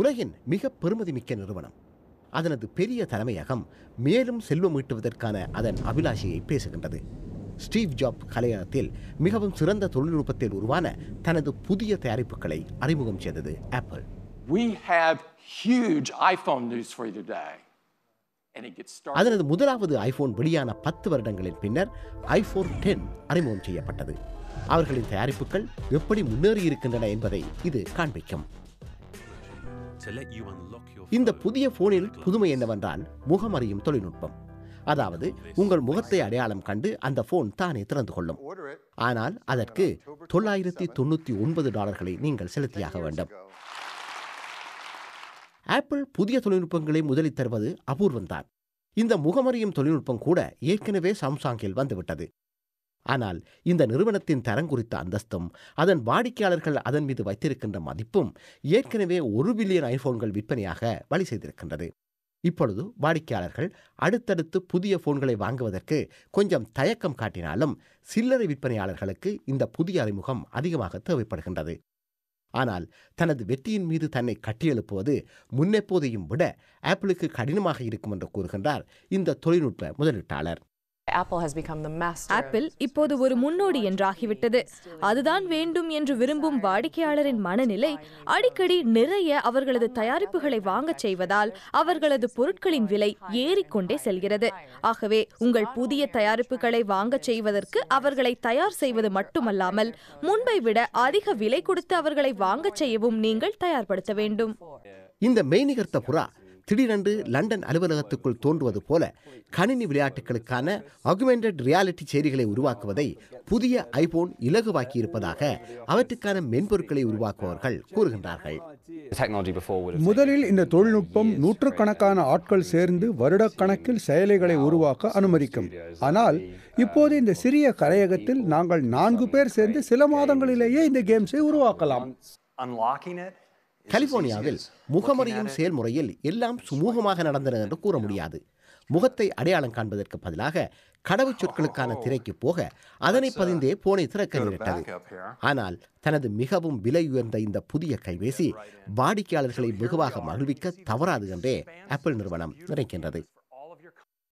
உலகின் மிக பெருமதிமிக்க நிறுவனம் அதனது பெரிய தலைமையகம் மேலும் செல்வம் ஈட்டுவதற்கான அதன் அபிலாஷையை பேசுகின்றது ஸ்டீவ் ஜாப் கலையகத்தில் மிகவும் சிறந்த தொழில்நுட்பத்தில் உருவான தனது புதிய தயாரிப்புகளை அறிமுகம் செய்தது ஆப்பிள் அதனது முதலாவது ஐபோன் வெளியான பத்து வருடங்களின் பின்னர் ஐபோன் டென் அறிமுகம் செய்யப்பட்டது அவர்களின் தயாரிப்புகள் எப்படி முன்னேறி இருக்கின்றன என்பதை இது காண்பிக்கும் இந்த புதிய போனில் புதுமை என்னவென்றால் முகம் அறியும் தொழில்நுட்பம் அதாவது உங்கள் முகத்தை அடையாளம் கண்டு அந்த போன் தானே திறந்து கொள்ளும் ஆனால் அதற்கு தொள்ளாயிரத்தி தொண்ணூத்தி ஒன்பது டாலர்களை நீங்கள் செலுத்தியாக வேண்டும் ஆப்பிள் புதிய தொழில்நுட்பங்களை முதலில் தருவது அபூர்வம்தான் இந்த முகமறியும் தொழில்நுட்பம் கூட ஏற்கனவே சாம்சாங்கில் வந்துவிட்டது ஆனால் இந்த நிறுவனத்தின் தரம் குறித்த அந்தஸ்தும் அதன் வாடிக்கையாளர்கள் அதன் மீது வைத்திருக்கின்ற மதிப்பும் ஏற்கனவே ஒரு பில்லியன் ஐபோன்கள் விற்பனையாக வழி செய்திருக்கின்றது இப்பொழுது வாடிக்கையாளர்கள் அடுத்தடுத்து புதிய போன்களை வாங்குவதற்கு கொஞ்சம் தயக்கம் காட்டினாலும் சில்லறை விற்பனையாளர்களுக்கு இந்த புதிய அறிமுகம் அதிகமாக தேவைப்படுகின்றது ஆனால் தனது வெற்றியின் மீது தன்னை கட்டியெழுப்புவது முன்னெப்போதையும் விட ஆப்பிளுக்கு கடினமாக இருக்கும் என்று கூறுகின்றார் இந்த தொழில்நுட்ப முதலீட்டாளர் ஆப்பிள் இப்போது ஒரு முன்னோடி என்றாகிவிட்டது அதுதான் வேண்டும் என்று விரும்பும் வாடிக்கையாளரின் மனநிலை அடிக்கடி நிறைய அவர்களது தயாரிப்புகளை வாங்கச் செய்வதால் அவர்களது பொருட்களின் விலை ஏறிக்கொண்டே செல்கிறது ஆகவே உங்கள் புதிய தயாரிப்புகளை வாங்கச் செய்வதற்கு அவர்களை தயார் செய்வது மட்டுமல்லாமல் முன்பை விட அதிக விலை கொடுத்து அவர்களை வாங்கச் செய்யவும் நீங்கள் தயார்படுத்த வேண்டும் இந்த மெய்நிகர்த்த புறா திடீரென்று லண்டன் அலுவலகத்துக்குள் தோன்றுவது போல கணினி விளையாட்டுகளுக்கான அகுமெண்டட் ரியாலிட்டி செய்திகளை உருவாக்குவதை புதிய ஐபோன் இலகுவாக்கி இருப்பதாக அவற்றுக்கான மென்பொருட்களை உருவாக்குபவர்கள் கூறுகின்றார்கள் முதலில் இந்த தொழில்நுட்பம் நூற்றுக்கணக்கான ஆட்கள் சேர்ந்து வருடக்கணக்கில் செயலிகளை உருவாக்க அனுமதிக்கும் ஆனால் இப்போது இந்த சிறிய கரையகத்தில் நாங்கள் நான்கு பேர் சேர்ந்து சில மாதங்களிலேயே இந்த கேம்ஸை உருவாக்கலாம் unlocking it கலிபோர்னியாவில் முகமறியும் செயல்முறையில் எல்லாம் சுமூகமாக நடந்தன என்று கூற முடியாது முகத்தை அடையாளம் காண்பதற்கு பதிலாக கடவுச் சொற்களுக்கான oh, oh. திரைக்கு போக அதனை uh, பதிந்தே போனை திறக்க நேரிட்டது ஆனால் தனது மிகவும் விலை உயர்ந்த இந்த புதிய கைபேசி வாடிக்கையாளர்களை வெகுவாக மகிழ்விக்க தவறாது என்றே ஆப்பிள் நிறுவனம் நினைக்கின்றது